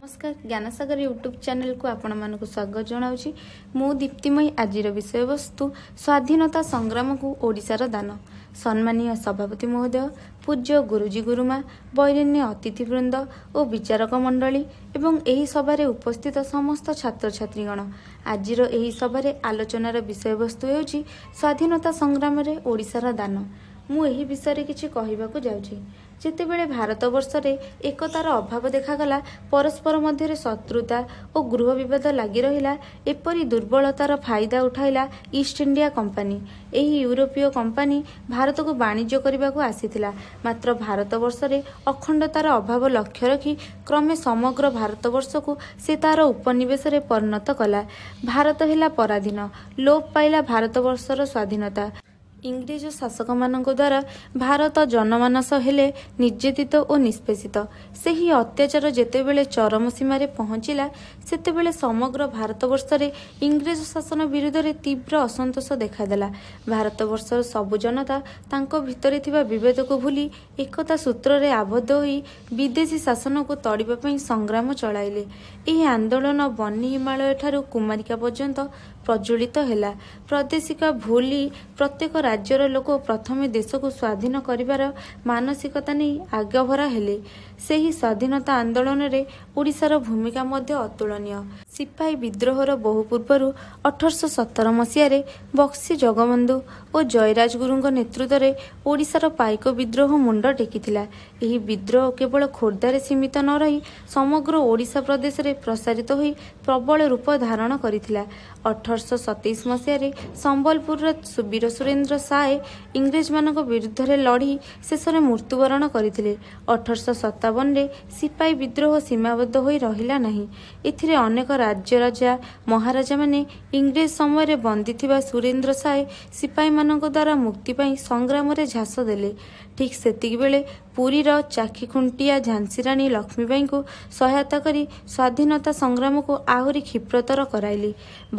ନମସ୍କାର ଜ୍ଞାନସାଗର ୟୁଟ୍ୟୁବ୍ ଚ୍ୟାନେଲ୍କୁ ଆପଣମାନଙ୍କୁ ସ୍ୱାଗତ ଜଣାଉଛି ମୁଁ ଦୀପ୍ତିମୟୀ ଆଜିର ବିଷୟବସ୍ତୁ ସ୍ୱାଧୀନତା ସଂଗ୍ରାମକୁ ଓଡ଼ିଶାର ଦାନ ସମ୍ମାନୀୟ ସଭାପତି ମହୋଦୟ ପୂଜ୍ୟ ଗୁରୁଜୀ ଗୁରୁମା ବୈରିନ୍ୟ ଅତିଥିବୃନ୍ଦ ଓ ବିଚାରକ ମଣ୍ଡଳୀ ଏବଂ ଏହି ସଭାରେ ଉପସ୍ଥିତ ସମସ୍ତ ଛାତ୍ରଛାତ୍ରୀଗଣ ଆଜିର ଏହି ସଭାରେ ଆଲୋଚନାର ବିଷୟବସ୍ତୁ ହେଉଛି ସ୍ୱାଧୀନତା ସଂଗ୍ରାମରେ ଓଡ଼ିଶାର ଦାନ ମୁଁ ଏହି ବିଷୟରେ କିଛି କହିବାକୁ ଯାଉଛି ଯେତେବେଳେ ଭାରତବର୍ଷରେ ଏକତାର ଅଭାବ ଦେଖାଗଲା ପରସ୍ପର ମଧ୍ୟରେ ଶତ୍ରୁତା ଓ ଗୃହ ବିବାଦ ଲାଗି ରହିଲା ଏପରି ଦୁର୍ବଳତାର ଫାଇଦା ଉଠାଇଲା ଇଷ୍ଟ ଇଣ୍ଡିଆ କମ୍ପାନୀ ଏହି ୟୁରୋପୀୟ କମ୍ପାନୀ ଭାରତକୁ ବାଣିଜ୍ୟ କରିବାକୁ ଆସିଥିଲା ମାତ୍ର ଭାରତବର୍ଷରେ ଅଖଣ୍ଡତାର ଅଭାବ ଲକ୍ଷ୍ୟ ରଖି କ୍ରମେ ସମଗ୍ର ଭାରତବର୍ଷକୁ ସେ ତାର ଉପନିବେଶରେ ପରିଣତ କଲା ଭାରତ ହେଲା ପରାଧୀନ ଲୋପ ପାଇଲା ଭାରତବର୍ଷର ସ୍ୱାଧୀନତା ଇଂରେଜ ଶାସକମାନଙ୍କ ଦ୍ୱାରା ଭାରତ ଜନମାନସ ହେଲେ ନିର୍ଯାତିତ ଓ ନିଷ୍ପେଷିତ ସେହି ଅତ୍ୟାଚାର ଯେତେବେଳେ ଚରମ ସୀମାରେ ପହଞ୍ଚିଲା ସେତେବେଳେ ସମଗ୍ର ଭାରତବର୍ଷରେ ଇଂରେଜ ଶାସନ ବିରୁଦ୍ଧରେ ତୀବ୍ର ଅସନ୍ତୋଷ ଦେଖାଦେଲା ଭାରତବର୍ଷର ସବୁ ଜନତା ତାଙ୍କ ଭିତରେ ଥିବା ବିବେଦକୁ ଭୁଲି ଏକତା ସୂତ୍ରରେ ଆବଦ୍ଧ ହୋଇ ବିଦେଶୀ ଶାସନକୁ ତଡ଼ିବା ପାଇଁ ସଂଗ୍ରାମ ଚଳାଇଲେ ଏହି ଆନ୍ଦୋଳନ ବନି ହିମାଳୟଠାରୁ କୁମାରିକା ପର୍ଯ୍ୟନ୍ତ ପ୍ରଜ୍ୱଳିତ ହେଲା ପ୍ରାଦେଶିକା ଭୁଲି ପ୍ରତ୍ୟେକ ରାଜ୍ୟର ଲୋକ ପ୍ରଥମେ ଦେଶକୁ ସ୍ୱାଧୀନ କରିବାର ମାନସିକତା ନେଇ ଆଗଭରା ହେଲେ ସେହି ସ୍ୱାଧୀନତା ଆନ୍ଦୋଳନରେ ଓଡ଼ିଶାର ଭୂମିକା ମଧ୍ୟ ଅତୁଳନୀୟ ସିପାହୀ ବିଦ୍ରୋହର ବହୁ ପୂର୍ବରୁ ଅଠରଶହ ସତର ମସିହାରେ ବକ୍ସି ଜଗବନ୍ଧୁ ଓ ଜୟରାଜଗୁରୁଙ୍କ ନେତୃତ୍ୱରେ ଓଡ଼ିଶାର ପାଇକ ବିଦ୍ରୋହ ମୁଣ୍ଡ ଟେକିଥିଲା ଏହି ବିଦ୍ରୋହ କେବଳ ଖୋର୍ଦ୍ଧାରେ ସୀମିତ ନ ରହି ସମଗ୍ର ଓଡ଼ିଶା ପ୍ରଦେଶରେ ପ୍ରସାରିତ ହୋଇ ପ୍ରବଳ ରୂପ ଧାରଣ କରିଥିଲା ଅଠର ଅଠରଶହ ସତେଇଶ ମସିହାରେ ସମ୍ବଲପୁରର ସୁବୀର ସୁରେନ୍ଦ୍ର ସାଏ ଇଂରେଜମାନଙ୍କ ବିରୁଦ୍ଧରେ ଲଢ଼ି ଶେଷରେ ମୃତ୍ୟୁବରଣ କରିଥିଲେ ଅଠରଶହ ସତାବନରେ ସିପାହୀ ବିଦ୍ରୋହ ସୀମାବଦ୍ଧ ହୋଇ ରହିଲା ନାହିଁ ଏଥିରେ ଅନେକ ରାଜ୍ୟ ରାଜା ମହାରାଜାମାନେ ଇଂରେଜ ସମୟରେ ବନ୍ଦୀ ଥିବା ସୁରେନ୍ଦ୍ର ସାଏ ସିପାହୀମାନଙ୍କ ଦ୍ୱାରା ମୁକ୍ତି ପାଇଁ ସଂଗ୍ରାମରେ ଝାସ ଦେଲେ ଠିକ୍ ସେତିକିବେଳେ ପୁରୀର ଚାକିଖୁଣ୍ଟିଆ ଝାନ୍ସିରାଣୀ ଲକ୍ଷ୍ମୀବାଇଙ୍କୁ ସହାୟତା କରି ସ୍ୱାଧୀନତା ସଂଗ୍ରାମକୁ ଆହୁରି କ୍ଷିପ୍ରତର କରାଇଲେ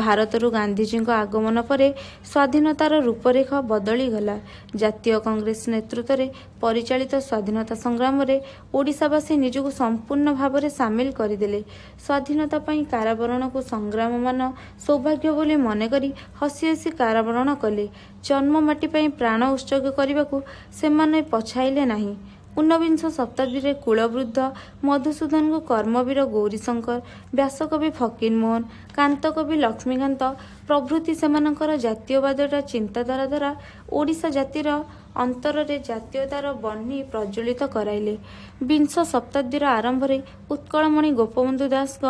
ଭାରତରୁ ନେହେରୁ ଗାନ୍ଧିଜୀଙ୍କ ଆଗମନ ପରେ ସ୍ୱାଧୀନତାର ରୂପରେଖ ବଦଳିଗଲା ଜାତୀୟ କଂଗ୍ରେସ ନେତୃତ୍ୱରେ ପରିଚାଳିତ ସ୍ୱାଧୀନତା ସଂଗ୍ରାମରେ ଓଡ଼ିଶାବାସୀ ନିଜକୁ ସମ୍ପୂର୍ଣ୍ଣ ଭାବରେ ସାମିଲ କରିଦେଲେ ସ୍ୱାଧୀନତା ପାଇଁ କାରାବରଣକୁ ସଂଗ୍ରାମମାନ ସୌଭାଗ୍ୟ ବୋଲି ମନେକରି ହସି ହସି କାରାବରଣ କଲେ ଜନ୍ମ ମାଟି ପାଇଁ ପ୍ରାଣ ଉତ୍ସର୍ଗ କରିବାକୁ ସେମାନେ ପଛାଇଲେ ନାହିଁ ଉନବିଂଶ ଶତାବ୍ଦୀରେ କୁଳବୃଦ୍ଧ ମଧୁସୂଦନଙ୍କୁ କର୍ମବୀର ଗୌରୀଶଙ୍କର ବ୍ୟାସକବି ଫକୀରମୋହନ କାନ୍ତକବି ଲକ୍ଷ୍ମୀକାନ୍ତ ପ୍ରଭୃତି ସେମାନଙ୍କର ଜାତୀୟବାଦର ଚିନ୍ତାଧାରା ଦ୍ୱାରା ଓଡ଼ିଶା ଜାତିର ଅନ୍ତରରେ ଜାତୀୟତାର ବହ୍ନି ପ୍ରଜ୍ୱଳିତ କରାଇଲେ ବିଂଶ ଶତାବ୍ଦୀର ଆରମ୍ଭରେ ଉତ୍କଳମଣି ଗୋପବନ୍ଧୁ ଦାସଙ୍କ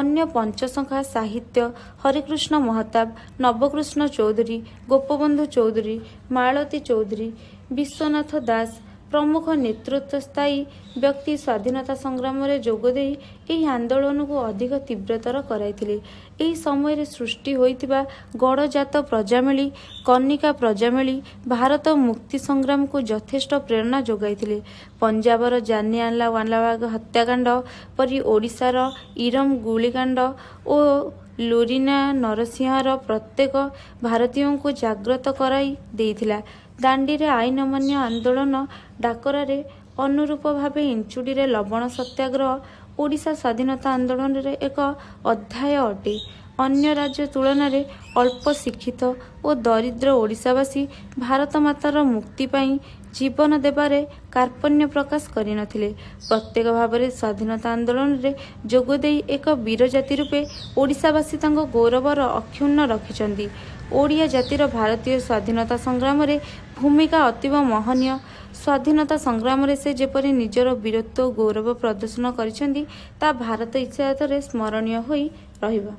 ଅନ୍ୟ ପଞ୍ଚସଂଖା ସାହିତ୍ୟ ହରିକୃଷ୍ଣ ମହତାବ ନବକୃଷ୍ଣ ଚୌଧୁରୀ ଗୋପବନ୍ଧୁ ଚୌଧୁରୀ ମାଳତୀ ଚୌଧୁରୀ ବିଶ୍ୱନାଥ ଦାସ ପ୍ରମୁଖ ନେତୃତ୍ୱ ସ୍ଥାୟୀ ବ୍ୟକ୍ତି ସ୍ୱାଧୀନତା ସଂଗ୍ରାମରେ ଯୋଗ ଦେଇ ଏହି ଆନ୍ଦୋଳନକୁ ଅଧିକ ତୀବ୍ରତର କରାଇଥିଲେ ଏହି ସମୟରେ ସୃଷ୍ଟି ହୋଇଥିବା ଗଡ଼ଜାତ ପ୍ରଜାମେଳି କନିକା ପ୍ରଜାମେଳି ଭାରତ ମୁକ୍ତି ସଂଗ୍ରାମକୁ ଯଥେଷ୍ଟ ପ୍ରେରଣା ଯୋଗାଇଥିଲେ ପଞ୍ଜାବର ଜାନିଆଲା ୱାନଲାବାଗ ହତ୍ୟାକାଣ୍ଡ ପରି ଓଡ଼ିଶାର ଇରମ ଗୁଳିକାଣ୍ଡ ଓ ଲୁରିନା ନରସିଂହର ପ୍ରତ୍ୟେକ ଭାରତୀୟଙ୍କୁ ଜାଗ୍ରତ କରାଇ ଦେଇଥିଲା ଦାଣ୍ଡିରେ ଆଇନ ମାନ୍ୟ ଆନ୍ଦୋଳନ ଡାକରାରେ ଅନୁରୂପ ଭାବେ ଇଞ୍ଚୁଡ଼ିରେ ଲବଣ ସତ୍ୟାଗ୍ରହ ଓଡ଼ିଶା ସ୍ୱାଧୀନତା ଆନ୍ଦୋଳନରେ ଏକ ଅଧ୍ୟାୟ ଅଟେ ଅନ୍ୟ ରାଜ୍ୟ ତୁଳନାରେ ଅଳ୍ପ ଶିକ୍ଷିତ ଓ ଦରିଦ୍ର ଓଡ଼ିଶାବାସୀ ଭାରତ ମାତାର ମୁକ୍ତି ପାଇଁ ଜୀବନ ଦେବାରେ କାର୍ପଣ୍ୟ ପ୍ରକାଶ କରିନଥିଲେ ପ୍ରତ୍ୟେକ ଭାବରେ ସ୍ୱାଧୀନତା ଆନ୍ଦୋଳନରେ ଯୋଗ ଦେଇ ଏକ ଜାତି ରୂପେ ଓଡ଼ିଶାବାସୀ ତାଙ୍କ ଗୌରବର ଅକ୍ଷୁର୍ଣ୍ଣ ରଖିଛନ୍ତି ଓଡ଼ିଆ ଜାତିର ଭାରତୀୟ ସ୍ୱାଧୀନତା ସଂଗ୍ରାମରେ ଭୂମିକା ଅତୀବ ମହନୀୟ ସ୍ୱାଧୀନତା ସଂଗ୍ରାମରେ ସେ ଯେପରି ନିଜର ବୀରତ୍ୱ ଓ ଗୌରବ ପ୍ରଦର୍ଶନ କରିଛନ୍ତି ତାହା ଭାରତ ଇତିହାସରେ ସ୍ମରଣୀୟ ହୋଇ ରହିବ